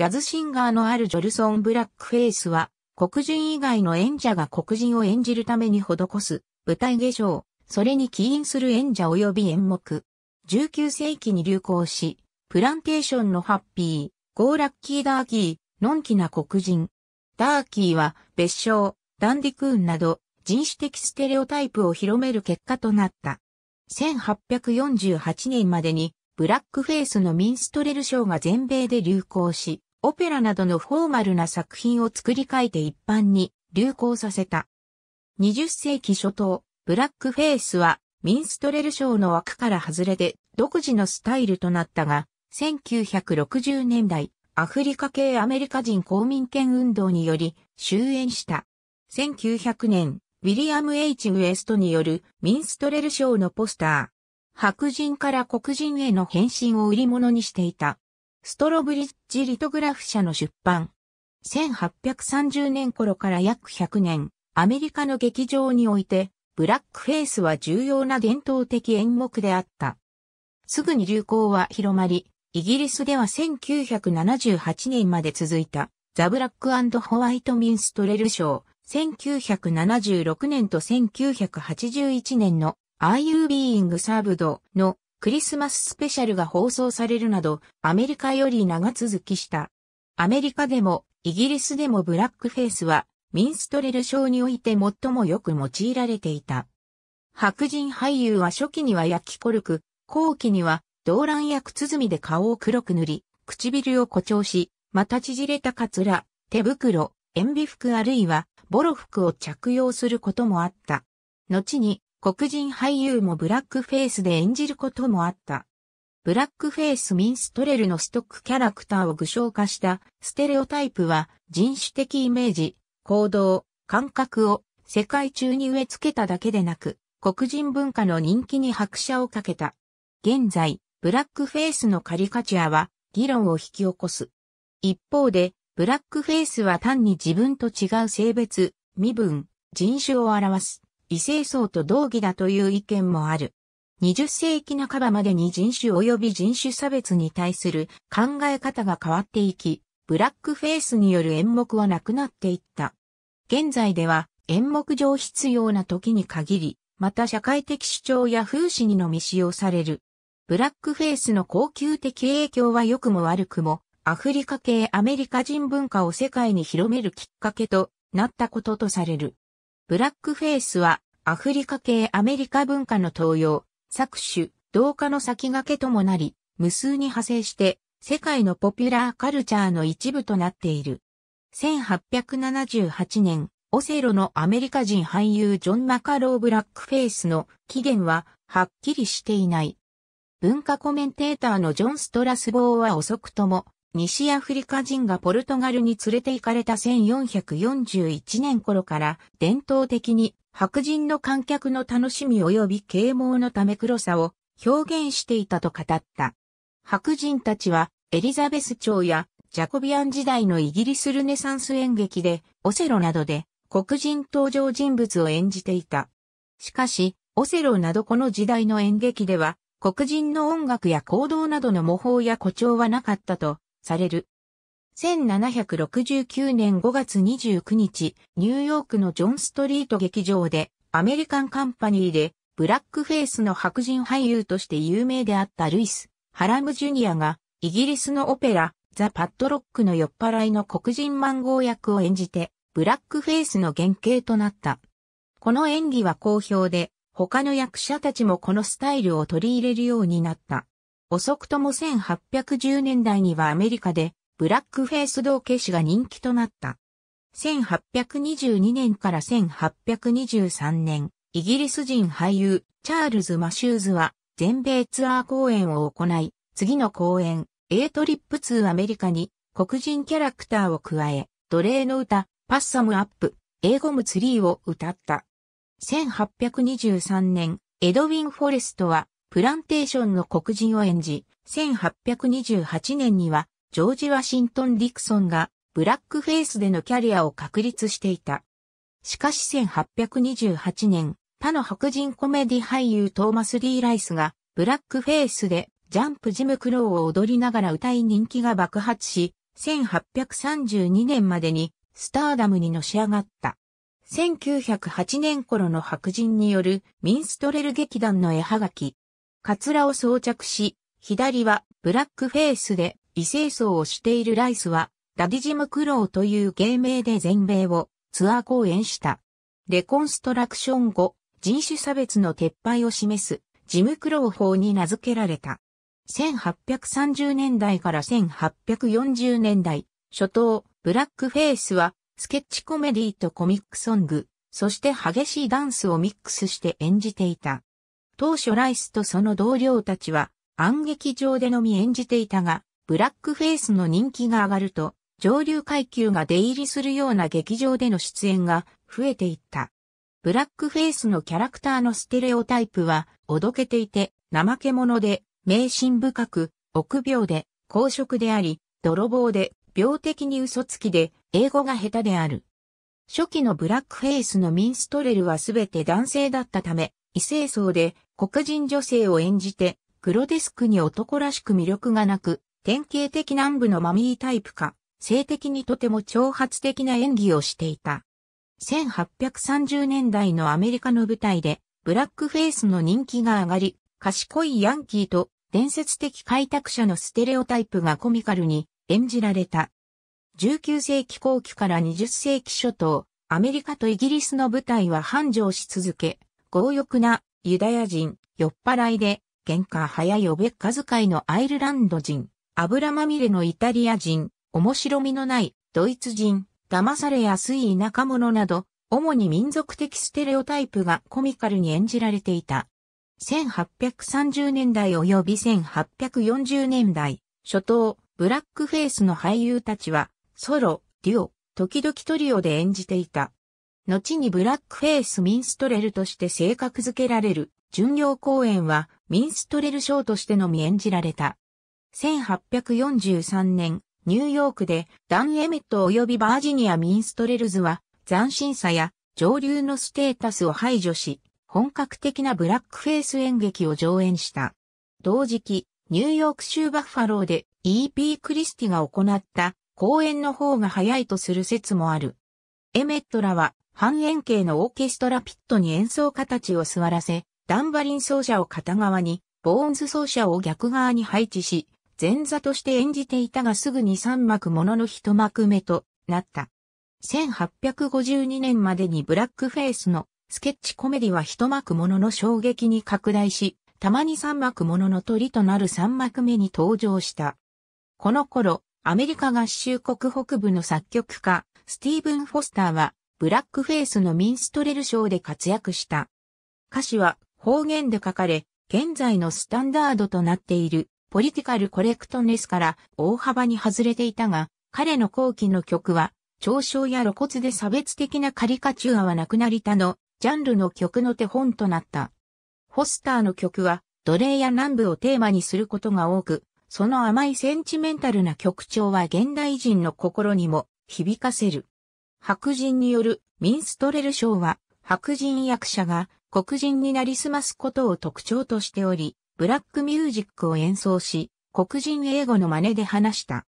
ジャズシンガーのあるジョルソン・ブラックフェイスは、黒人以外の演者が黒人を演じるために施す舞台化粧、それに起因する演者及び演目。19世紀に流行し、プランテーションのハッピー、ゴーラッキーダーキー、のんきな黒人。ダーキーは別称、ダンディクーンなど人種的ステレオタイプを広める結果となった。1848年までにブラックフェイスのミンストレルショーが全米で流行し、オペラなどのフォーマルな作品を作り変えて一般に流行させた。20世紀初頭、ブラックフェイスはミンストレルショーの枠から外れて独自のスタイルとなったが、1960年代、アフリカ系アメリカ人公民権運動により終焉した。1900年、ウィリアム・ H・ ウエストによるミンストレルショーのポスター。白人から黒人への変身を売り物にしていた。ストロブリッジリトグラフ社の出版。1830年頃から約100年、アメリカの劇場において、ブラックフェイスは重要な伝統的演目であった。すぐに流行は広まり、イギリスでは1978年まで続いた、ザ・ブラックホワイト・ミンストレル賞、1976年と1981年の Are You Being Served のクリスマススペシャルが放送されるなど、アメリカより長続きした。アメリカでも、イギリスでもブラックフェイスは、ミンストレル賞において最もよく用いられていた。白人俳優は初期には焼きコルク、後期には、動乱や靴墨で顔を黒く塗り、唇を誇張し、また縮れたカツラ、手袋、塩ビ服あるいは、ボロ服を着用することもあった。後に、黒人俳優もブラックフェイスで演じることもあった。ブラックフェイスミンストレルのストックキャラクターを具象化したステレオタイプは人種的イメージ、行動、感覚を世界中に植え付けただけでなく、黒人文化の人気に拍車をかけた。現在、ブラックフェイスのカリカチュアは議論を引き起こす。一方で、ブラックフェイスは単に自分と違う性別、身分、人種を表す。異性層と同義だという意見もある。20世紀半ばまでに人種及び人種差別に対する考え方が変わっていき、ブラックフェイスによる演目はなくなっていった。現在では演目上必要な時に限り、また社会的主張や風刺にのみ使用される。ブラックフェイスの恒久的影響は良くも悪くも、アフリカ系アメリカ人文化を世界に広めるきっかけとなったこととされる。ブラックフェイスはアフリカ系アメリカ文化の東洋、搾取、同化の先駆けともなり、無数に派生して世界のポピュラーカルチャーの一部となっている。1878年、オセロのアメリカ人俳優ジョン・マカロー・ブラックフェイスの起源ははっきりしていない。文化コメンテーターのジョン・ストラスボーは遅くとも西アフリカ人がポルトガルに連れて行かれた1441年頃から伝統的に白人の観客の楽しみ及び啓蒙のため黒さを表現していたと語った。白人たちはエリザベス朝やジャコビアン時代のイギリスルネサンス演劇でオセロなどで黒人登場人物を演じていた。しかし、オセロなどこの時代の演劇では黒人の音楽や行動などの模倣や誇張はなかったとされる。1769年5月29日、ニューヨークのジョンストリート劇場で、アメリカンカンパニーで、ブラックフェイスの白人俳優として有名であったルイス・ハラム・ジュニアが、イギリスのオペラ、ザ・パッドロックの酔っ払いの黒人マンゴー役を演じて、ブラックフェイスの原型となった。この演技は好評で、他の役者たちもこのスタイルを取り入れるようになった。遅くとも1810年代にはアメリカでブラックフェイス同化師が人気となった。1822年から1823年、イギリス人俳優チャールズ・マシューズは全米ツアー公演を行い、次の公演、A トリップ2アメリカに黒人キャラクターを加え、奴隷の歌、パッサムアップ、英語ムツリーを歌った。1823年、エドウィン・フォレストはプランテーションの黒人を演じ、1828年にはジョージ・ワシントン・ディクソンがブラックフェイスでのキャリアを確立していた。しかし1828年、他の白人コメディ俳優トーマス・リー・ライスがブラックフェイスでジャンプ・ジム・クローを踊りながら歌い人気が爆発し、1832年までにスターダムにのし上がった。1908年頃の白人によるミンストレル劇団の絵はがき、カツラを装着し、左はブラックフェイスで異性層をしているライスは、ダディジムクローという芸名で全米をツアー公演した。レコンストラクション後、人種差別の撤廃を示すジムクロー法に名付けられた。1830年代から1840年代、初頭、ブラックフェイスは、スケッチコメディとコミックソング、そして激しいダンスをミックスして演じていた。当初ライスとその同僚たちは暗劇場でのみ演じていたが、ブラックフェイスの人気が上がると、上流階級が出入りするような劇場での出演が増えていった。ブラックフェイスのキャラクターのステレオタイプは、おどけていて、怠け者で、迷信深く、臆病で、公職であり、泥棒で、病的に嘘つきで、英語が下手である。初期のブラックフェイスのミンストレルはすべて男性だったため、異性層で黒人女性を演じて、黒デスクに男らしく魅力がなく、典型的南部のマミータイプか、性的にとても挑発的な演技をしていた。1830年代のアメリカの舞台で、ブラックフェイスの人気が上がり、賢いヤンキーと伝説的開拓者のステレオタイプがコミカルに演じられた。19世紀後期から20世紀初頭、アメリカとイギリスの舞台は繁盛し続け、強欲なユダヤ人、酔っ払いで、喧嘩早いおべっか遣いのアイルランド人、油まみれのイタリア人、面白みのないドイツ人、騙されやすい田舎者など、主に民族的ステレオタイプがコミカルに演じられていた。1830年代及び1840年代、初頭、ブラックフェイスの俳優たちは、ソロ、デュオ、時々トリオで演じていた。後にブラックフェイスミンストレルとして性格づけられる、巡業公演はミンストレルショーとしてのみ演じられた。1843年、ニューヨークでダン・エメット及びバージニア・ミンストレルズは斬新さや上流のステータスを排除し、本格的なブラックフェイス演劇を上演した。同時期、ニューヨーク州バッファローで E.P. クリスティが行った公演の方が早いとする説もある。エメットらは半円形のオーケストラピットに演奏家たちを座らせ、ダンバリン奏者を片側に、ボーンズ奏者を逆側に配置し、前座として演じていたがすぐに3幕ものの一幕目となった。1852年までにブラックフェイスのスケッチコメディは一幕ものの衝撃に拡大し、たまに3幕ものの鳥となる3幕目に登場した。この頃、アメリカ合衆国北部の作曲家、スティーブン・フォスターは、ブラックフェイスのミンストレル賞で活躍した。歌詞は方言で書かれ、現在のスタンダードとなっているポリティカルコレクトネスから大幅に外れていたが、彼の後期の曲は、嘲笑や露骨で差別的なカリカチュアはなくなりたの、ジャンルの曲の手本となった。ホスターの曲は、奴隷や南部をテーマにすることが多く、その甘いセンチメンタルな曲調は現代人の心にも響かせる。白人によるミンストレルショーは、白人役者が黒人になりすますことを特徴としており、ブラックミュージックを演奏し、黒人英語の真似で話した。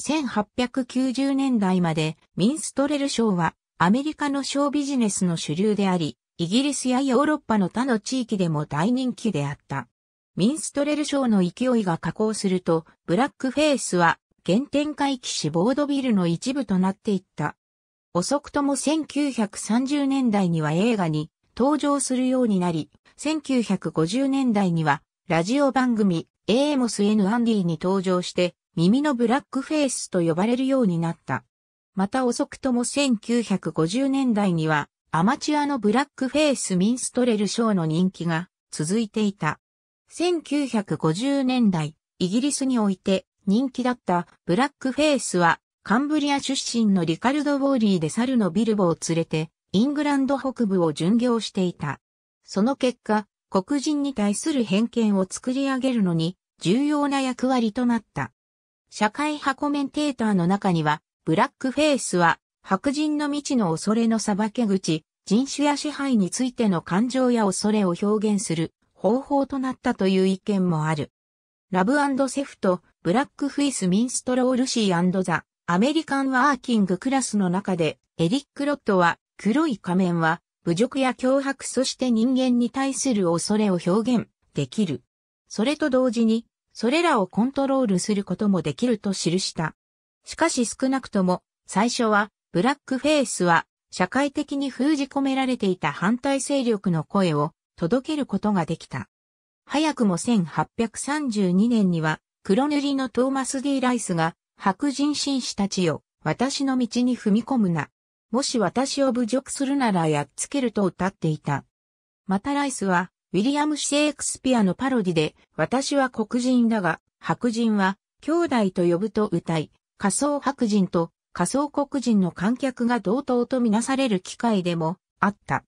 1890年代までミンストレルショーはアメリカのショービジネスの主流であり、イギリスやヨーロッパの他の地域でも大人気であった。ミンストレルショーの勢いが下降すると、ブラックフェイスは原点回帰しボードビルの一部となっていった。遅くとも1930年代には映画に登場するようになり、1950年代にはラジオ番組 AMOS N アンディに登場して耳のブラックフェイスと呼ばれるようになった。また遅くとも1950年代にはアマチュアのブラックフェイスミンストレルショーの人気が続いていた。1950年代、イギリスにおいて人気だったブラックフェイスはカンブリア出身のリカルド・ウォーリーで猿のビルボを連れて、イングランド北部を巡業していた。その結果、黒人に対する偏見を作り上げるのに、重要な役割となった。社会派コメンテーターの中には、ブラックフェイスは、白人の未知の恐れの裁け口、人種や支配についての感情や恐れを表現する方法となったという意見もある。ラブセフト、ブラックフェイスミンストロールシーザ・アメリカンワーキングクラスの中で、エリック・ロットは、黒い仮面は、侮辱や脅迫そして人間に対する恐れを表現できる。それと同時に、それらをコントロールすることもできると記した。しかし少なくとも、最初は、ブラックフェイスは、社会的に封じ込められていた反対勢力の声を届けることができた。早くも1832年には、黒塗りのトーマス・ディ・ライスが白人紳士たちよ、私の道に踏み込むな。もし私を侮辱するならやっつけると歌っていた。またライスは、ウィリアム・シェイクスピアのパロディで、私は黒人だが、白人は、兄弟と呼ぶと歌い、仮想白人と仮想黒人の観客が同等とみなされる機会でもあった。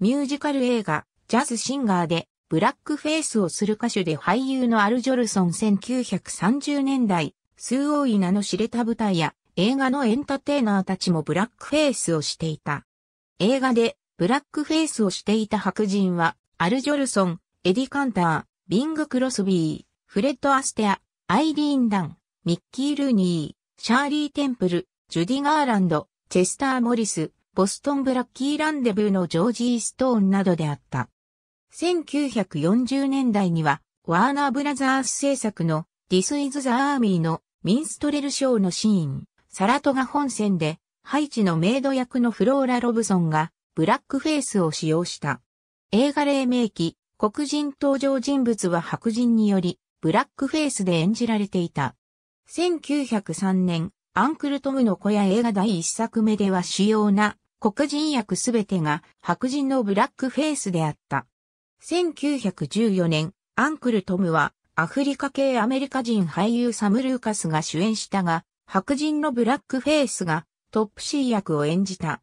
ミュージカル映画、ジャズシンガーで、ブラックフェイスをする歌手で俳優のアル・ジョルソン1930年代、数ーイ名の知れた舞台や映画のエンターテイナーたちもブラックフェイスをしていた。映画でブラックフェイスをしていた白人は、アル・ジョルソン、エディ・カンター、ビング・クロスビー、フレッド・アステア、アイリーン・ダン、ミッキー・ルーニー、シャーリー・テンプル、ジュディ・ガーランド、チェスター・モリス、ボストン・ブラッキー・ランデブーのジョージー・ストーンなどであった。1940年代には、ワーナー・ブラザース制作の This is the Army のミンストレルショーのシーン、サラトガ本線で、ハイチのメイド役のフローラ・ロブソンが、ブラックフェイスを使用した。映画黎明期、黒人登場人物は白人により、ブラックフェイスで演じられていた。1903年、アンクルトムの小屋映画第一作目では主要な黒人役すべてが白人のブラックフェイスであった。1914年、アンクルトムはアフリカ系アメリカ人俳優サム・ルーカスが主演したが、白人のブラックフェイスがトップ C 役を演じた。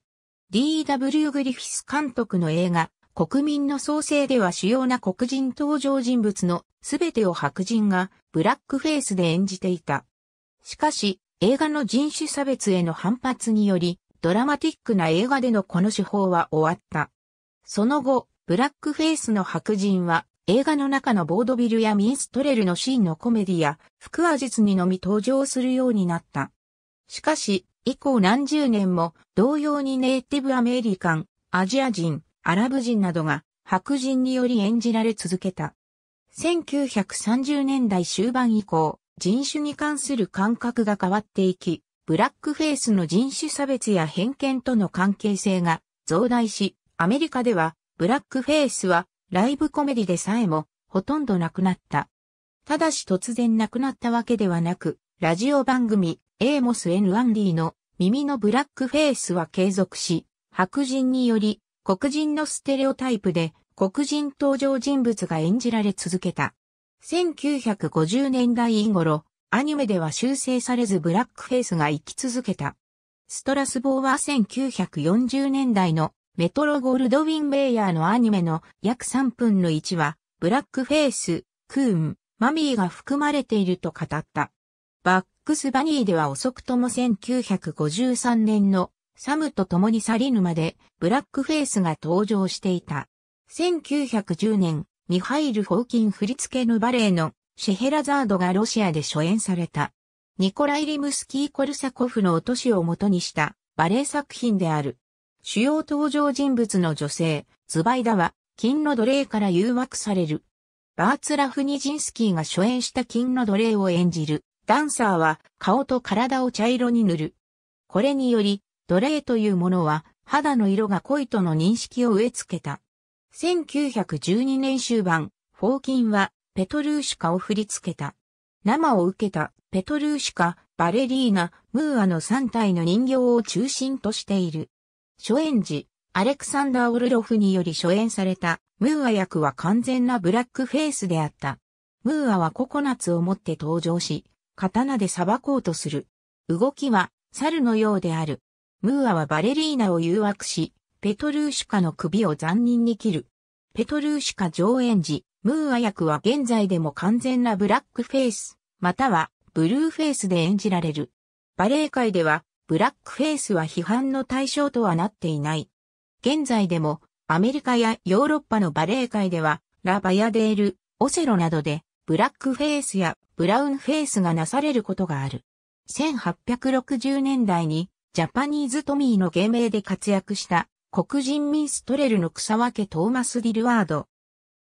D.W. グリフィス監督の映画、国民の創生では主要な黒人登場人物のすべてを白人がブラックフェイスで演じていた。しかし、映画の人種差別への反発により、ドラマティックな映画でのこの手法は終わった。その後、ブラックフェイスの白人は映画の中のボードビルやミンストレルのシーンのコメディや、腹話術にのみ登場するようになった。しかし、以降何十年も、同様にネイティブアメリカン、アジア人、アラブ人などが、白人により演じられ続けた。1930年代終盤以降、人種に関する感覚が変わっていき、ブラックフェイスの人種差別や偏見との関係性が増大し、アメリカではブラックフェイスはライブコメディでさえも、ほとんどなくなった。ただし突然なくなったわけではなく、ラジオ番組、エーモス・エン1ーの耳のブラックフェイスは継続し、白人により、黒人のステレオタイプで、黒人登場人物が演じられ続けた。1950年代頃、アニメでは修正されずブラックフェイスが生き続けた。ストラスボーは1940年代のメトロ・ゴールドウィン・ベイヤーのアニメの約3分の1は、ブラックフェイス、クーン、マミーが含まれていると語った。バックス・バニーでは遅くとも1953年のサムと共に去りぬまでブラックフェイスが登場していた。1910年、ミハイル・ホーキン振り付けのバレエのシェヘラザードがロシアで初演された。ニコライ・リムスキー・コルサコフの落としを元にしたバレエ作品である。主要登場人物の女性、ズバイダは、金の奴隷から誘惑される。バーツラフ・ニジンスキーが初演した金の奴隷を演じる。ダンサーは顔と体を茶色に塗る。これにより、奴隷というものは肌の色が濃いとの認識を植え付けた。1912年終盤、フォーキンはペトルーシカを振り付けた。生を受けたペトルーシカ、バレリーナ、ムーアの3体の人形を中心としている。初演時、アレクサンダー・オルロフにより初演された、ムーア役は完全なブラックフェイスであった。ムーアはココナツを持って登場し、刀で裁こうとする。動きは、猿のようである。ムーアはバレリーナを誘惑し、ペトルーシュカの首を残忍に切る。ペトルーシュカ上演時、ムーア役は現在でも完全なブラックフェイス、またはブルーフェイスで演じられる。バレエ界ではブラックフェイスは批判の対象とはなっていない。現在でも、アメリカやヨーロッパのバレエ界では、ラ・バヤデール、オセロなどで、ブラックフェイスやブラウンフェイスがなされることがある。1860年代に、ジャパニーズトミーの芸名で活躍した黒人ミンストレルの草分けトーマス・ディルワード。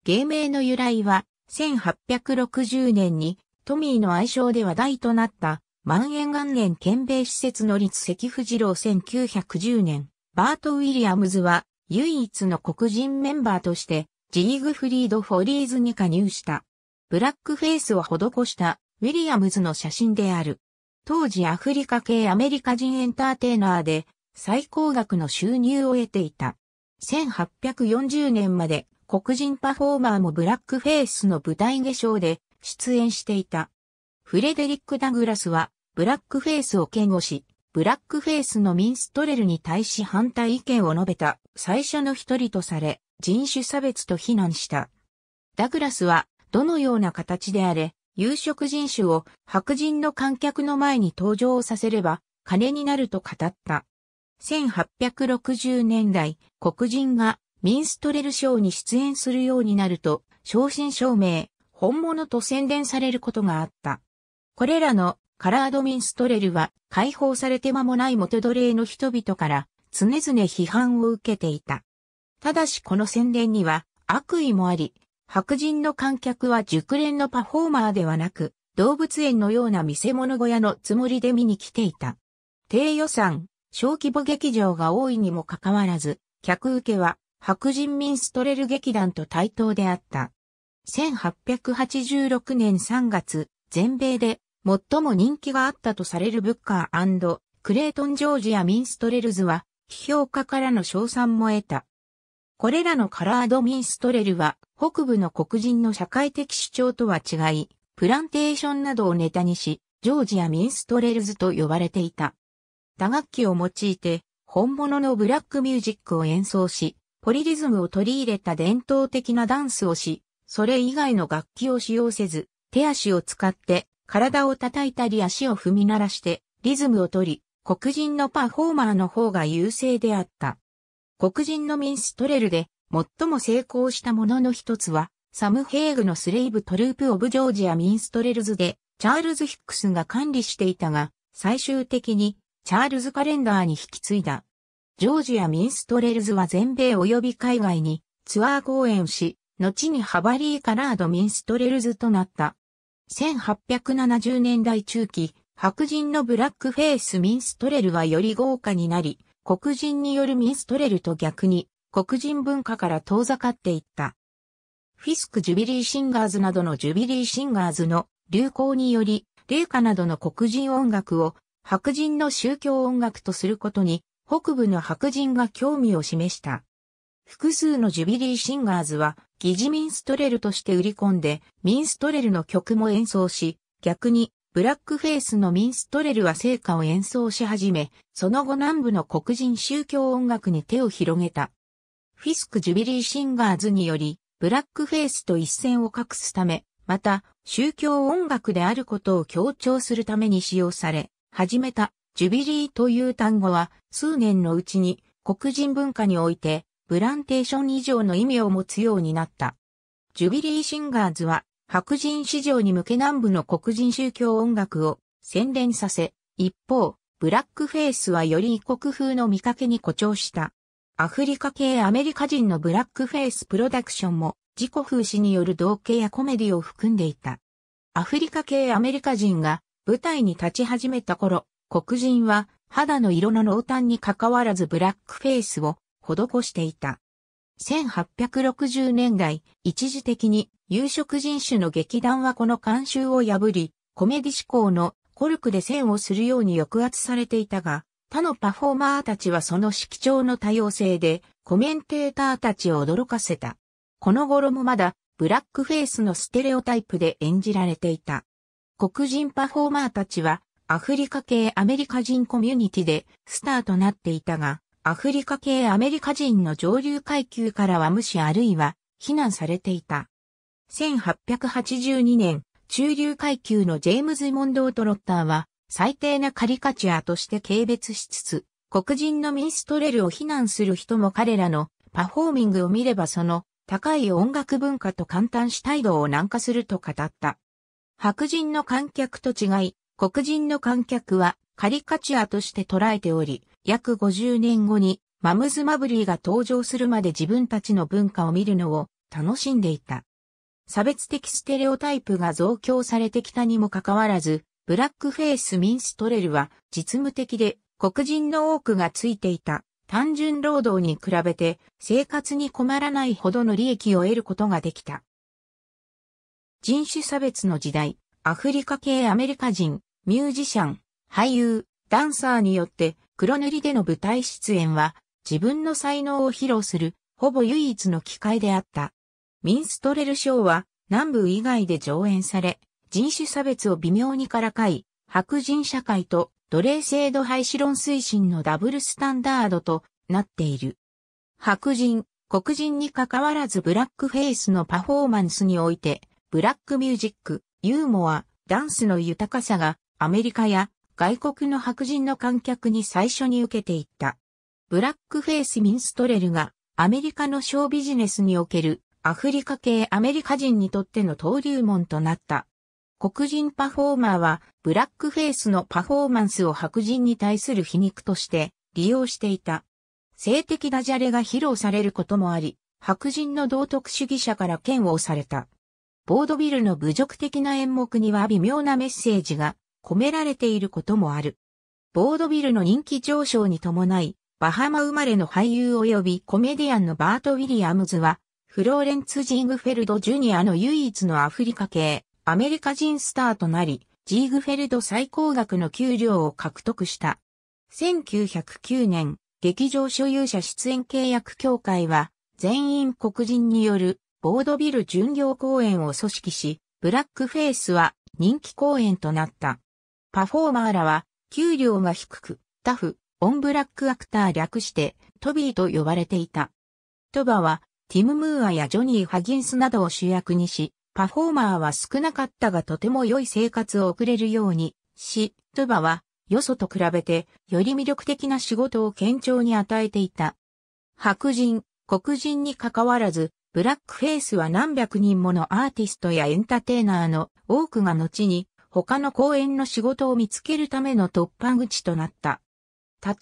芸名の由来は1860年にトミーの愛称で話題となった万円元年県米施設の立石富士郎1910年、バート・ウィリアムズは唯一の黒人メンバーとしてジーグフリード・フォリーズに加入した。ブラックフェイスを施したウィリアムズの写真である。当時アフリカ系アメリカ人エンターテイナーで最高額の収入を得ていた。1840年まで黒人パフォーマーもブラックフェイスの舞台化粧で出演していた。フレデリック・ダグラスはブラックフェイスを嫌悪し、ブラックフェイスのミンストレルに対し反対意見を述べた最初の一人とされ、人種差別と非難した。ダグラスは、どのような形であれ、有色人種を白人の観客の前に登場させれば、金になると語った。1860年代、黒人がミンストレル賞に出演するようになると、正真正銘、本物と宣伝されることがあった。これらのカラードミンストレルは解放されて間もない元奴隷の人々から常々批判を受けていた。ただしこの宣伝には悪意もあり、白人の観客は熟練のパフォーマーではなく、動物園のような見せ物小屋のつもりで見に来ていた。低予算、小規模劇場が多いにもかかわらず、客受けは白人ミンストレル劇団と対等であった。1886年3月、全米で最も人気があったとされるブッカークレイトン・ジョージやミンストレルズは、批評家からの賞賛も得た。これらのカラード・ミンストレルは、北部の黒人の社会的主張とは違い、プランテーションなどをネタにし、ジョージやミンストレルズと呼ばれていた。打楽器を用いて、本物のブラックミュージックを演奏し、ポリリズムを取り入れた伝統的なダンスをし、それ以外の楽器を使用せず、手足を使って体を叩いたり足を踏み鳴らしてリズムを取り、黒人のパフォーマーの方が優勢であった。黒人のミンストレルで最も成功したものの一つは、サム・ヘイグのスレイブ・トループ・オブ・ジョージア・ミンストレルズで、チャールズ・ヒックスが管理していたが、最終的にチャールズ・カレンダーに引き継いだ。ジョージア・ミンストレルズは全米及び海外にツアー公演し、後にハバリー・カラード・ミンストレルズとなった。1870年代中期、白人のブラックフェイスミンストレルはより豪華になり、黒人によるミンストレルと逆に、黒人文化から遠ざかっていった。フィスク・ジュビリー・シンガーズなどのジュビリー・シンガーズの流行により、霊歌などの黒人音楽を白人の宗教音楽とすることに、北部の白人が興味を示した。複数のジュビリーシンガーズは疑似ミンストレルとして売り込んで、ミンストレルの曲も演奏し、逆にブラックフェイスのミンストレルは聖歌を演奏し始め、その後南部の黒人宗教音楽に手を広げた。フィスク・ジュビリー・シンガーズにより、ブラックフェイスと一線を画すため、また、宗教音楽であることを強調するために使用され、始めた、ジュビリーという単語は、数年のうちに、黒人文化において、プランテーション以上の意味を持つようになった。ジュビリー・シンガーズは白人市場に向け南部の黒人宗教音楽を洗練させ、一方、ブラックフェイスはより異国風の見かけに誇張した。アフリカ系アメリカ人のブラックフェイスプロダクションも自己風刺による同型やコメディを含んでいた。アフリカ系アメリカ人が舞台に立ち始めた頃、黒人は肌の色の濃淡に関わらずブラックフェイスを施していた。1860年代、一時的に有色人種の劇団はこの慣習を破り、コメディ志向のコルクで線をするように抑圧されていたが、他のパフォーマーたちはその色調の多様性でコメンテーターたちを驚かせた。この頃もまだブラックフェイスのステレオタイプで演じられていた。黒人パフォーマーたちはアフリカ系アメリカ人コミュニティでスターとなっていたが、アフリカ系アメリカ人の上流階級からは無視あるいは非難されていた。1882年、中流階級のジェームズ・モンドート・ロッターは、最低なカリカチュアとして軽蔑しつつ、黒人のミンストレルを非難する人も彼らのパフォーミングを見ればその高い音楽文化と簡単し態度を軟化すると語った。白人の観客と違い、黒人の観客はカリカチュアとして捉えており、約50年後にマムズ・マブリーが登場するまで自分たちの文化を見るのを楽しんでいた。差別的ステレオタイプが増強されてきたにもかかわらず、ブラックフェイス・ミンストレルは実務的で黒人の多くがついていた単純労働に比べて生活に困らないほどの利益を得ることができた。人種差別の時代、アフリカ系アメリカ人、ミュージシャン、俳優、ダンサーによって黒塗りでの舞台出演は、自分の才能を披露する、ほぼ唯一の機会であった。ミンストレルショーは、南部以外で上演され、人種差別を微妙にからかい、白人社会と奴隷制度廃止論推進のダブルスタンダードとなっている。白人、黒人に関わらずブラックフェイスのパフォーマンスにおいて、ブラックミュージック、ユーモア、ダンスの豊かさがアメリカや外国の白人の観客に最初に受けていった。ブラックフェイス・ミンストレルがアメリカのショービジネスにおけるアフリカ系アメリカ人にとっての登竜門となった。黒人パフォーマーはブラックフェイスのパフォーマンスを白人に対する皮肉として利用していた。性的ダジャレが披露されることもあり、白人の道徳主義者から嫌悪された。ボードビルの侮辱的な演目には微妙なメッセージが込められていることもある。ボードビルの人気上昇に伴い、バハマ生まれの俳優及びコメディアンのバート・ウィリアムズは、フローレンツ・ジーグフェルド・ジュニアの唯一のアフリカ系、アメリカ人スターとなり、ジーグフェルド最高額の給料を獲得した。1909年、劇場所有者出演契約協会は、全員黒人によるボードビル巡業公演を組織し、ブラックフェイスは人気公演となった。パフォーマーらは、給料が低く、タフ、オンブラックアクター略して、トビーと呼ばれていた。トバは、ティム・ムーアやジョニー・ハギンスなどを主役にし、パフォーマーは少なかったがとても良い生活を送れるようにし、トバは、よそと比べて、より魅力的な仕事を堅調に与えていた。白人、黒人に関わらず、ブラックフェイスは何百人ものアーティストやエンターテイナーの多くが後に他の公演の仕事を見つけるための突破口となった。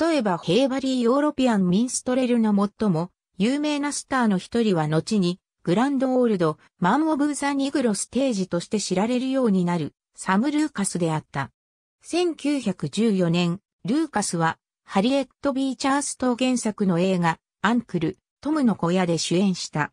例えばヘイバリー・ヨーロピアン・ミンストレルの最も有名なスターの一人は後にグランドオールド・マン・オブ・ザ・ニグロステージとして知られるようになるサム・ルーカスであった。1914年、ルーカスはハリエット・ビーチャースト原作の映画アンクル・トムの小屋で主演した。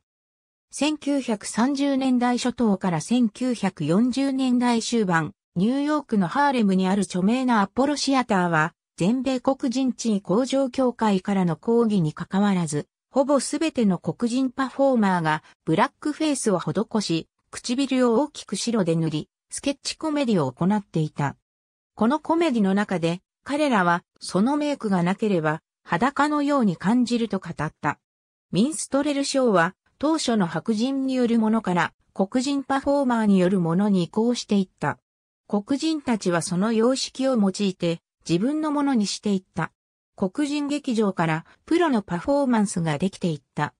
1930年代初頭から1940年代終盤、ニューヨークのハーレムにある著名なアポロシアターは、全米黒人地位向上協会からの抗議に関わらず、ほぼすべての黒人パフォーマーがブラックフェイスを施し、唇を大きく白で塗り、スケッチコメディを行っていた。このコメディの中で、彼らはそのメイクがなければ裸のように感じると語った。ミンストレルショーは当初の白人によるものから黒人パフォーマーによるものに移行していった。黒人たちはその様式を用いて自分のものにしていった。黒人劇場からプロのパフォーマンスができていった。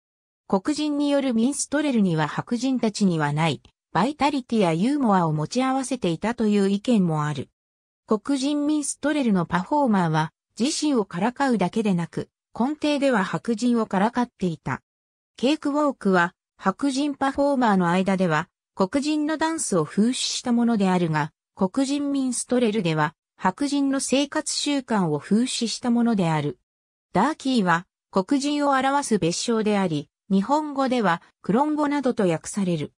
黒人によるミンストレルには白人たちにはない、バイタリティやユーモアを持ち合わせていたという意見もある。黒人ミンストレルのパフォーマーは自身をからかうだけでなく、根底では白人をからかっていた。ケークウォークは白人パフォーマーの間では黒人のダンスを風刺したものであるが、黒人民ストレルでは、白人の生活習慣を風刺したものである。ダーキーは、黒人を表す別称であり、日本語では、クロン語などと訳される。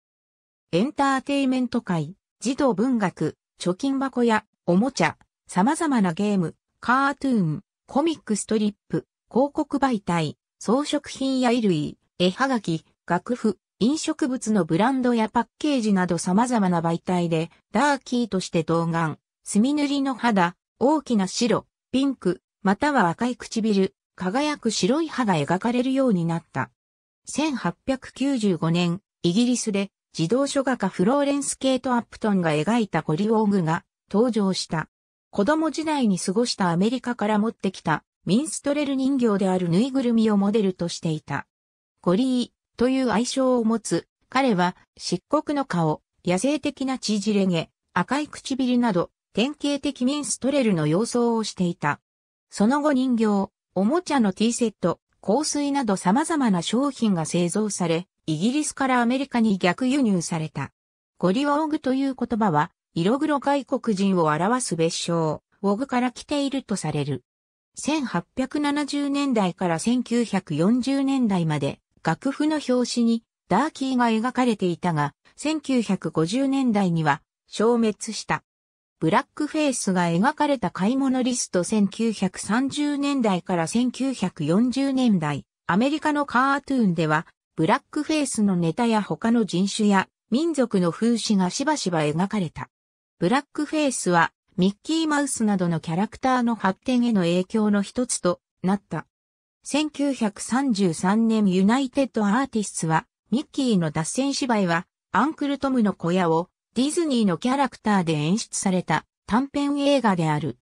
エンターテイメント界、児童文学、貯金箱や、おもちゃ、様々なゲーム、カートゥーン、コミックストリップ、広告媒体、装飾品や衣類、絵はがき、楽譜、飲食物のブランドやパッケージなど様々な媒体で、ダーキーとして童顔、墨塗りの肌、大きな白、ピンク、または赤い唇、輝く白い歯が描かれるようになった。1895年、イギリスで自動書画家フローレンス・ケート・アップトンが描いたゴリオーグが登場した。子供時代に過ごしたアメリカから持ってきたミンストレル人形であるぬいぐるみをモデルとしていた。ゴリー、という愛称を持つ、彼は漆黒の顔、野生的な縮れ毛、赤い唇など、典型的ミンストレルの様相をしていた。その後人形、おもちゃの T セット、香水など様々な商品が製造され、イギリスからアメリカに逆輸入された。ゴリオーグという言葉は、色黒外国人を表す別称、ウォグから来ているとされる。1870年代から1940年代まで、楽譜の表紙にダーキーが描かれていたが、1950年代には消滅した。ブラックフェイスが描かれた買い物リスト1930年代から1940年代、アメリカのカートゥーンでは、ブラックフェイスのネタや他の人種や民族の風刺がしばしば描かれた。ブラックフェイスはミッキーマウスなどのキャラクターの発展への影響の一つとなった。1933年ユナイテッドアーティスツは、ミッキーの脱線芝居は、アンクルトムの小屋をディズニーのキャラクターで演出された短編映画である。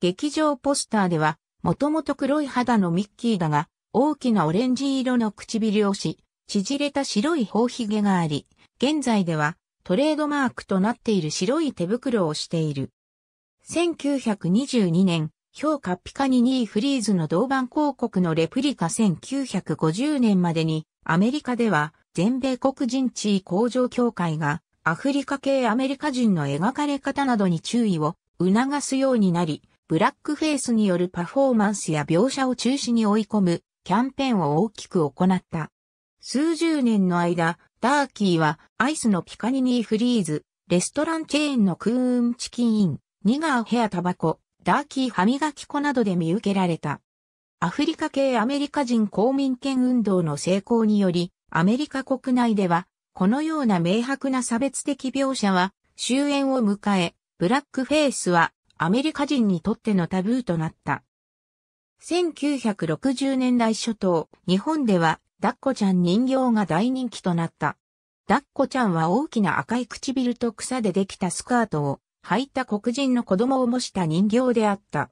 劇場ポスターでは、もともと黒い肌のミッキーだが、大きなオレンジ色の唇をし、縮れた白い頬髭があり、現在ではトレードマークとなっている白い手袋をしている。1922年、評価ピカニニーフリーズの銅板広告のレプリカ1950年までにアメリカでは全米黒人地位向上協会がアフリカ系アメリカ人の描かれ方などに注意を促すようになり、ブラックフェイスによるパフォーマンスや描写を中止に追い込むキャンペーンを大きく行った。数十年の間、ダーキーはアイスのピカニニーフリーズ、レストランチェーンのクーンチキンイン、ニガーヘアタバコ、ダーキー歯磨き粉などで見受けられた。アフリカ系アメリカ人公民権運動の成功により、アメリカ国内では、このような明白な差別的描写は終焉を迎え、ブラックフェイスはアメリカ人にとってのタブーとなった。1960年代初頭、日本では、ダッコちゃん人形が大人気となった。ダッコちゃんは大きな赤い唇と草でできたスカートを履いた黒人の子供を模した人形であった。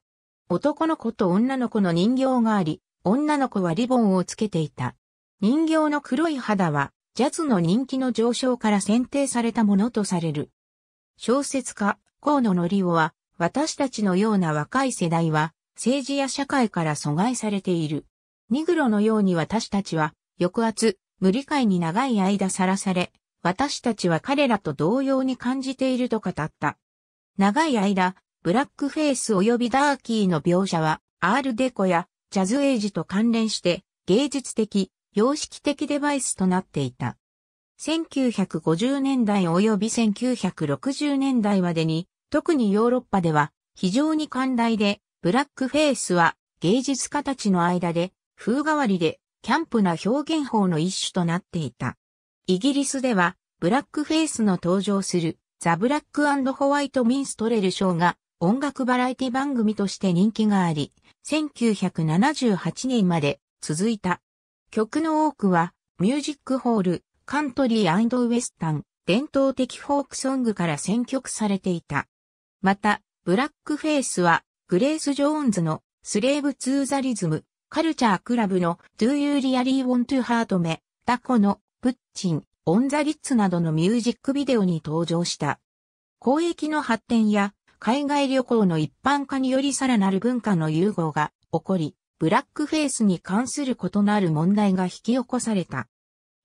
男の子と女の子の人形があり、女の子はリボンをつけていた。人形の黒い肌は、ジャズの人気の上昇から選定されたものとされる。小説家、河野則夫は、私たちのような若い世代は、政治や社会から阻害されている。ニグロのように私たちは、抑圧、無理解に長い間さらされ、私たちは彼らと同様に感じていると語った。長い間、ブラックフェイス及びダーキーの描写は、アールデコやジャズエイジと関連して芸術的、様式的デバイスとなっていた。1950年代及び1960年代までに、特にヨーロッパでは非常に寛大で、ブラックフェイスは芸術家たちの間で風変わりでキャンプな表現法の一種となっていた。イギリスではブラックフェイスの登場するザ・ブラックホワイト・ミンストレル賞が音楽バラエティ番組として人気があり、1978年まで続いた。曲の多くは、ミュージックホール、カントリーウエスタン、伝統的フォークソングから選曲されていた。また、ブラックフェイスは、グレース・ジョーンズのスレーブ・ツー・ザ・リズム、カルチャー・クラブの Do You Really Want to Heart Me、タコのプッチン、オンザリッツなどのミュージックビデオに登場した。交易の発展や海外旅行の一般化によりさらなる文化の融合が起こり、ブラックフェイスに関する異なる問題が引き起こされた。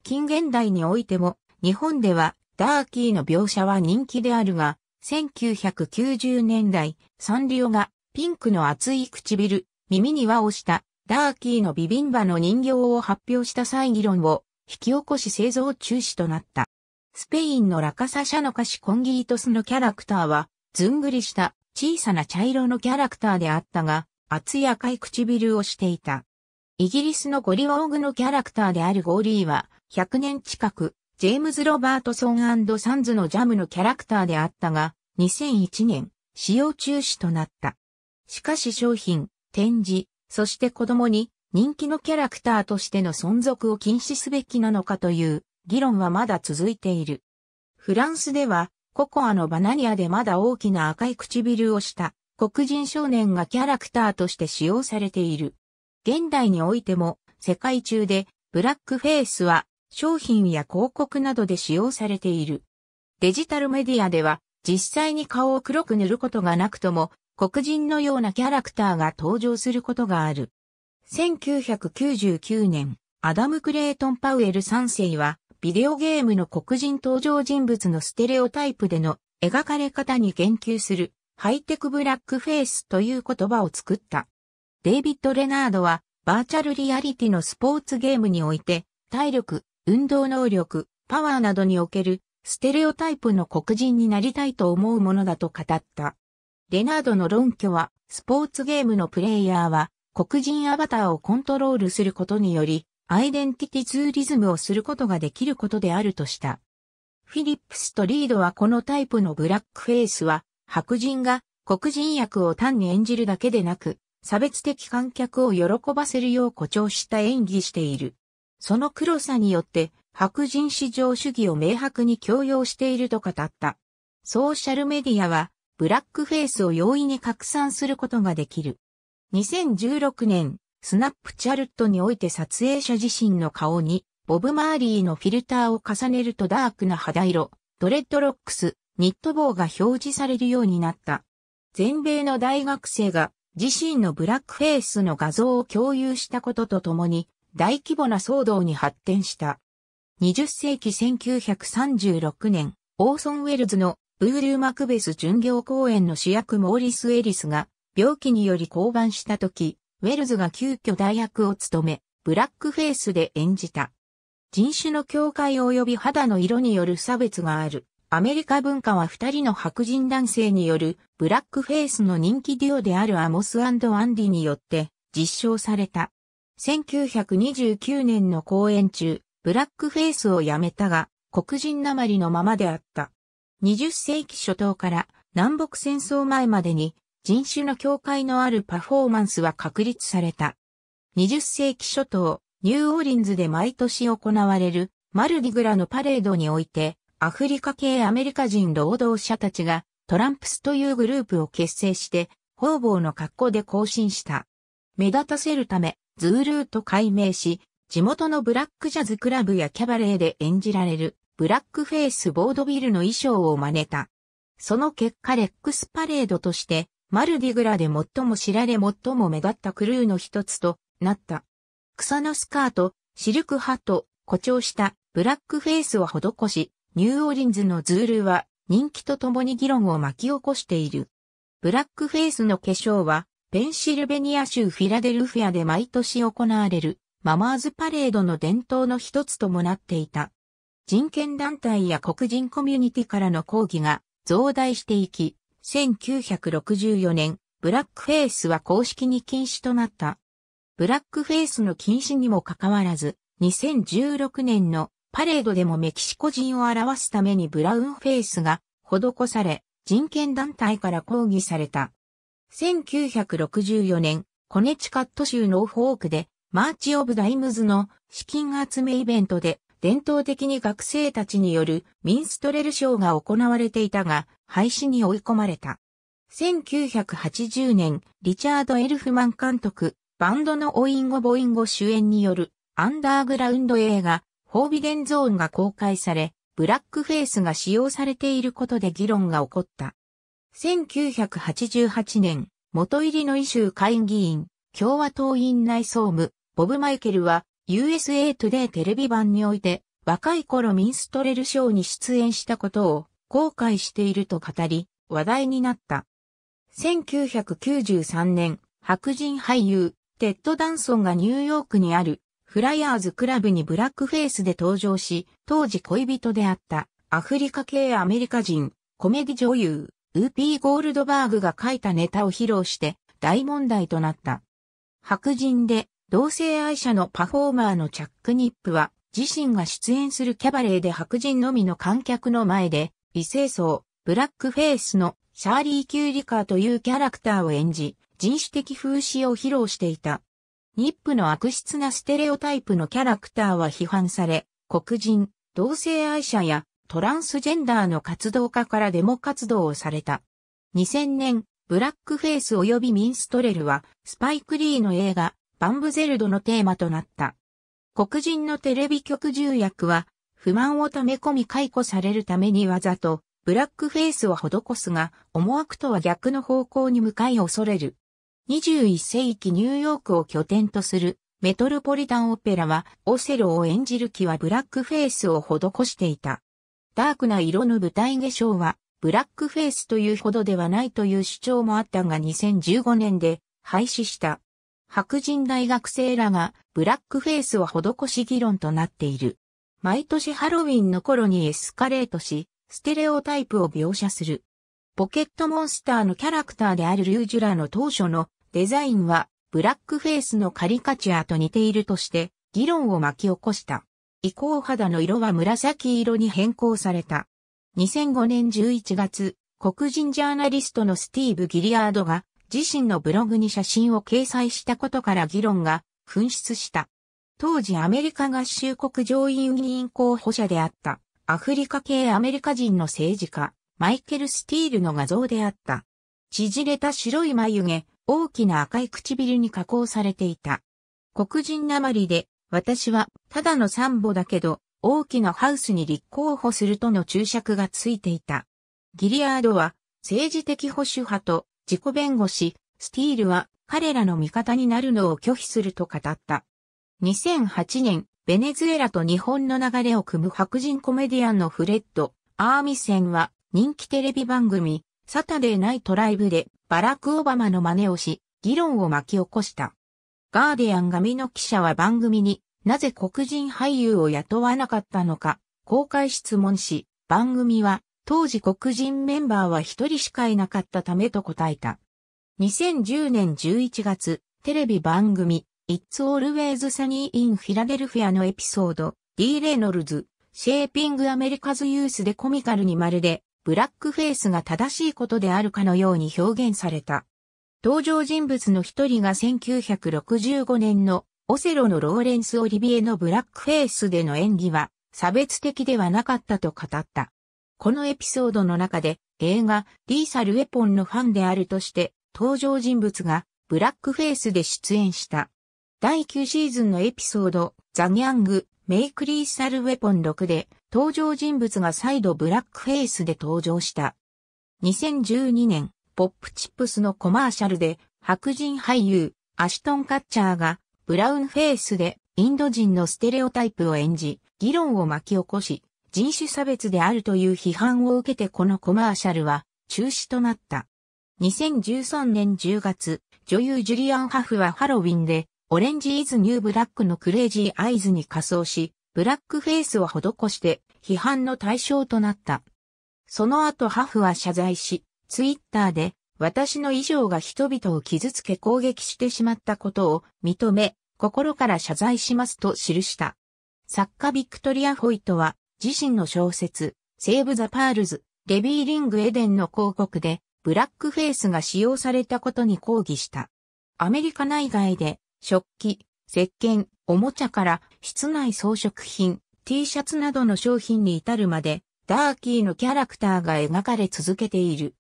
近現代においても、日本ではダーキーの描写は人気であるが、1990年代、サンリオがピンクの厚い唇、耳に輪をしたダーキーのビビンバの人形を発表した際議論を引き起こし製造中止となった。スペインのラカサ社の菓子コンギートスのキャラクターは、ずんぐりした小さな茶色のキャラクターであったが、厚い赤い唇をしていた。イギリスのゴリオーグのキャラクターであるゴーリーは、100年近く、ジェームズ・ロバートソンサンズのジャムのキャラクターであったが、2001年、使用中止となった。しかし商品、展示、そして子供に人気のキャラクターとしての存続を禁止すべきなのかという議論はまだ続いている。フランスではココアのバナニアでまだ大きな赤い唇をした黒人少年がキャラクターとして使用されている。現代においても世界中でブラックフェイスは商品や広告などで使用されている。デジタルメディアでは実際に顔を黒く塗ることがなくとも黒人のようなキャラクターが登場することがある。1999年、アダム・クレイトン・パウエル3世は、ビデオゲームの黒人登場人物のステレオタイプでの描かれ方に言及する、ハイテクブラックフェイスという言葉を作った。デイビッド・レナードは、バーチャルリアリティのスポーツゲームにおいて、体力、運動能力、パワーなどにおける、ステレオタイプの黒人になりたいと思うものだと語った。レナードの論拠は、スポーツゲームのプレイヤーは、黒人アバターをコントロールすることにより、アイデンティティツーリズムをすることができることであるとした。フィリップスとリードはこのタイプのブラックフェイスは、白人が黒人役を単に演じるだけでなく、差別的観客を喜ばせるよう誇張した演技している。その黒さによって、白人至上主義を明白に強要していると語った。ソーシャルメディアは、ブラックフェイスを容易に拡散することができる。2016年、スナップチャルットにおいて撮影者自身の顔に、ボブ・マーリーのフィルターを重ねるとダークな肌色、ドレッドロックス、ニット帽が表示されるようになった。全米の大学生が自身のブラックフェイスの画像を共有したこととともに、大規模な騒動に発展した。20世紀1936年、オーソン・ウェルズのブール・マクベス巡業公演の主役モーリス・エリスが病気により降板した時、ウェルズが急遽代役を務め、ブラックフェイスで演じた。人種の境界及び肌の色による差別がある。アメリカ文化は二人の白人男性によるブラックフェイスの人気デュオであるアモスアンディによって実証された。1929年の公演中、ブラックフェイスをやめたが、黒人なまりのままであった。20世紀初頭から南北戦争前までに人種の境界のあるパフォーマンスは確立された。20世紀初頭、ニューオーリンズで毎年行われるマルディグラのパレードにおいて、アフリカ系アメリカ人労働者たちがトランプスというグループを結成して、方々の格好で行進した。目立たせるため、ズールーと改名し、地元のブラックジャズクラブやキャバレーで演じられる、ブラックフェイスボードビルの衣装を真似た。その結果レックスパレードとして、マルディグラで最も知られ最も目立ったクルーの一つとなった。草のスカート、シルクハット、誇張したブラックフェイスを施し、ニューオーリンズのズールは人気と共に議論を巻き起こしている。ブラックフェイスの化粧は、ペンシルベニア州フィラデルフィアで毎年行われるママーズパレードの伝統の一つともなっていた。人権団体や黒人コミュニティからの抗議が増大していき、1964年、ブラックフェイスは公式に禁止となった。ブラックフェイスの禁止にもかかわらず、2016年のパレードでもメキシコ人を表すためにブラウンフェイスが施され、人権団体から抗議された。1964年、コネチカット州ノーフォークで、マーチ・オブ・ダイムズの資金集めイベントで伝統的に学生たちによるミンストレルショーが行われていたが、廃止に追い込まれた。1980年、リチャード・エルフマン監督、バンドのオインゴ・ボインゴ主演によるアンダーグラウンド映画、フォービデンゾーンが公開され、ブラックフェイスが使用されていることで議論が起こった。1988年、元入りのイ州会議員、共和党院内総務、ボブ・マイケルは、USA トゥデイテレビ版において、若い頃ミンストレルショーに出演したことを後悔していると語り、話題になった。1993年、白人俳優、テッド・ダンソンがニューヨークにあるフライヤーズクラブにブラックフェイスで登場し、当時恋人であったアフリカ系アメリカ人、コメディ女優、ウーピー・ゴールドバーグが書いたネタを披露して大問題となった。白人で同性愛者のパフォーマーのチャック・ニップは、自身が出演するキャバレーで白人のみの観客の前で、異性層、ブラックフェイスのシャーリー・キューリカーというキャラクターを演じ、人種的風刺を披露していた。ニップの悪質なステレオタイプのキャラクターは批判され、黒人、同性愛者やトランスジェンダーの活動家からデモ活動をされた。2000年、ブラックフェイス及びミンストレルは、スパイクリーの映画、バンブゼルドのテーマとなった。黒人のテレビ局重役は、不満を溜め込み解雇されるためにわざと、ブラックフェイスを施すが、思惑とは逆の方向に向かい恐れる。21世紀ニューヨークを拠点とするメトロポリタンオペラは、オセロを演じる気はブラックフェイスを施していた。ダークな色の舞台化粧は、ブラックフェイスというほどではないという主張もあったが2015年で廃止した。白人大学生らがブラックフェイスを施し議論となっている。毎年ハロウィンの頃にエスカレートし、ステレオタイプを描写する。ポケットモンスターのキャラクターであるリュージュラの当初のデザインはブラックフェイスのカリカチュアと似ているとして議論を巻き起こした。移行肌の色は紫色に変更された。2005年11月、黒人ジャーナリストのスティーブ・ギリアードが自身のブログに写真を掲載したことから議論が噴出した。当時アメリカ合衆国上院議員候補者であったアフリカ系アメリカ人の政治家マイケル・スティールの画像であった。縮れた白い眉毛、大きな赤い唇に加工されていた。黒人なまりで、私はただのサンボだけど、大きなハウスに立候補するとの注釈がついていた。ギリアードは政治的保守派と自己弁護士、スティールは彼らの味方になるのを拒否すると語った。2008年、ベネズエラと日本の流れを組む白人コメディアンのフレッド・アーミセンは人気テレビ番組、サタデーナイトライブでバラク・オバマの真似をし、議論を巻き起こした。ガーディアン紙の記者は番組になぜ黒人俳優を雇わなかったのか、公開質問し、番組は当時黒人メンバーは一人しかいなかったためと答えた。2010年11月、テレビ番組、It's Always Sunny in Philadelphia のエピソード、D. レノルズ、シェーピングアメリカズユースでコミカルにまるで、ブラックフェイスが正しいことであるかのように表現された。登場人物の一人が1965年のオセロのローレンス・オリビエのブラックフェイスでの演技は差別的ではなかったと語った。このエピソードの中で映画リーサルウェポンのファンであるとして登場人物がブラックフェイスで出演した。第9シーズンのエピソードザギャングメイクリーサルウェポン6で登場人物が再度ブラックフェイスで登場した。2012年ポップチップスのコマーシャルで白人俳優アシトン・カッチャーがブラウンフェイスでインド人のステレオタイプを演じ、議論を巻き起こし、人種差別であるという批判を受けてこのコマーシャルは中止となった。2013年10月、女優ジュリアン・ハフはハロウィンで、オレンジ・イズ・ニュー・ブラックのクレイジー・アイズに仮装し、ブラックフェイスを施して批判の対象となった。その後ハフは謝罪し、ツイッターで、私の衣装が人々を傷つけ攻撃してしまったことを認め、心から謝罪しますと記した。作家ビクトリア・ホイトは、自身の小説、セーブ・ザ・パールズ、レビーリング・エデンの広告で、ブラックフェイスが使用されたことに抗議した。アメリカ内外で、食器、石鹸、おもちゃから、室内装飾品、T シャツなどの商品に至るまで、ダーキーのキャラクターが描かれ続けている。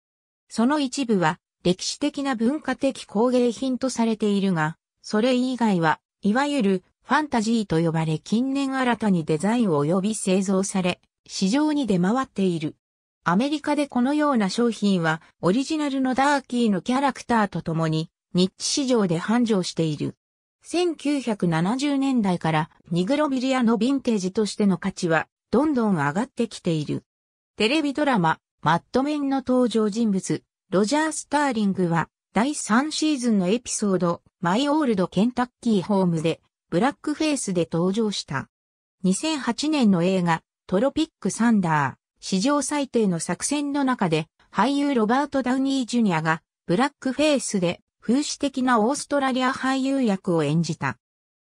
その一部は、歴史的な文化的工芸品とされているが、それ以外は、いわゆるファンタジーと呼ばれ近年新たにデザイン及び製造され、市場に出回っている。アメリカでこのような商品はオリジナルのダーキーのキャラクターとともにニッチ市場で繁盛している。1970年代からニグロビリアのヴィンテージとしての価値はどんどん上がってきている。テレビドラマ、マッドメンの登場人物、ロジャー・スターリングは第3シーズンのエピソード、マイ・オールド・ケンタッキー・ホームでブラックフェイスで登場した。2008年の映画、トロピックサンダー、史上最低の作戦の中で、俳優ロバート・ダウニー・ジュニアが、ブラックフェイスで、風刺的なオーストラリア俳優役を演じた。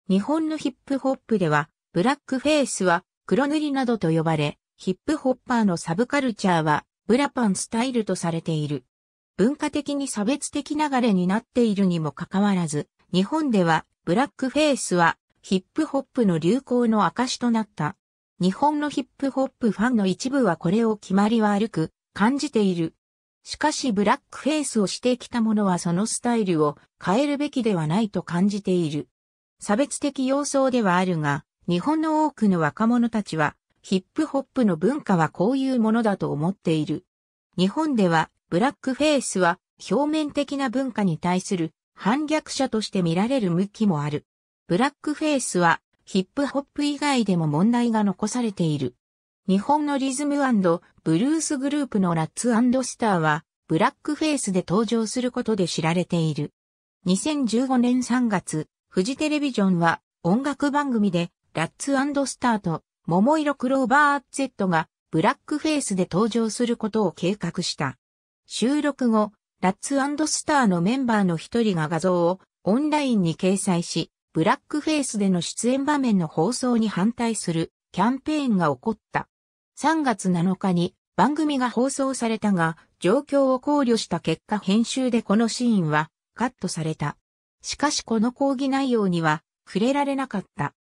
日本のヒップホップでは、ブラックフェイスは、黒塗りなどと呼ばれ、ヒップホッパーのサブカルチャーは、ブラパンスタイルとされている。文化的に差別的流れになっているにもかかわらず、日本ではブラックフェイスはヒップホップの流行の証となった。日本のヒップホップファンの一部はこれを決まりは悪く感じている。しかしブラックフェイスをしてきた者はそのスタイルを変えるべきではないと感じている。差別的様相ではあるが、日本の多くの若者たちはヒップホップの文化はこういうものだと思っている。日本ではブラックフェイスは表面的な文化に対する反逆者として見られる向きもある。ブラックフェイスはヒップホップ以外でも問題が残されている。日本のリズムブルースグループのラッツスターはブラックフェイスで登場することで知られている。2015年3月、フジテレビジョンは音楽番組でラッツスターと桃色クローバー Z がブラックフェイスで登場することを計画した。収録後、ラッツスターのメンバーの一人が画像をオンラインに掲載し、ブラックフェイスでの出演場面の放送に反対するキャンペーンが起こった。3月7日に番組が放送されたが、状況を考慮した結果編集でこのシーンはカットされた。しかしこの講義内容には触れられなかった。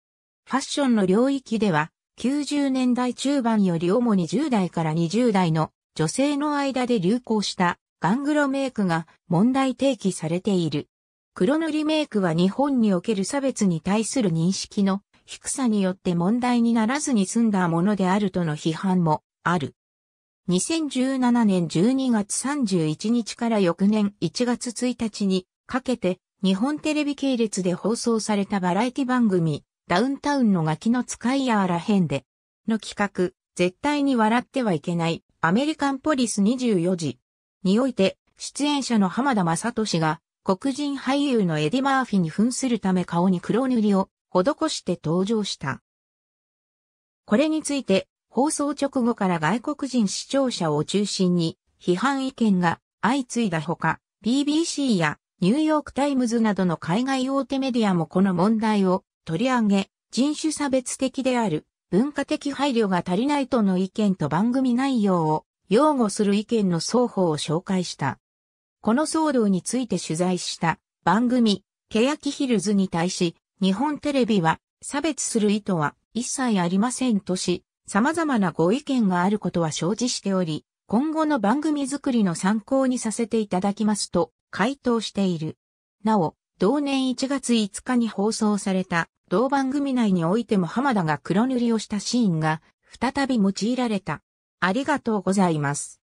ファッションの領域では、90年代中盤より主に10代から20代の女性の間で流行したガングロメイクが問題提起されている。黒塗りメイクは日本における差別に対する認識の低さによって問題にならずに済んだものであるとの批判もある。2017年12月31日から翌年1月1日にかけて日本テレビ系列で放送されたバラエティ番組ダウンタウンのガキの使いやあらへんでの企画絶対に笑ってはいけないアメリカンポリス24時において、出演者の浜田雅俊が、黒人俳優のエディ・マーフィに扮するため顔に黒塗りを施して登場した。これについて、放送直後から外国人視聴者を中心に批判意見が相次いだほか、BBC やニューヨークタイムズなどの海外大手メディアもこの問題を取り上げ、人種差別的である文化的配慮が足りないとの意見と番組内容を擁護する意見の双方を紹介した。この騒動について取材した番組、ケヤキヒルズに対し、日本テレビは差別する意図は一切ありませんとし、様々なご意見があることは承知しており、今後の番組作りの参考にさせていただきますと回答している。なお、同年1月5日に放送された同番組内においても浜田が黒塗りをしたシーンが再び用いられた。ありがとうございます。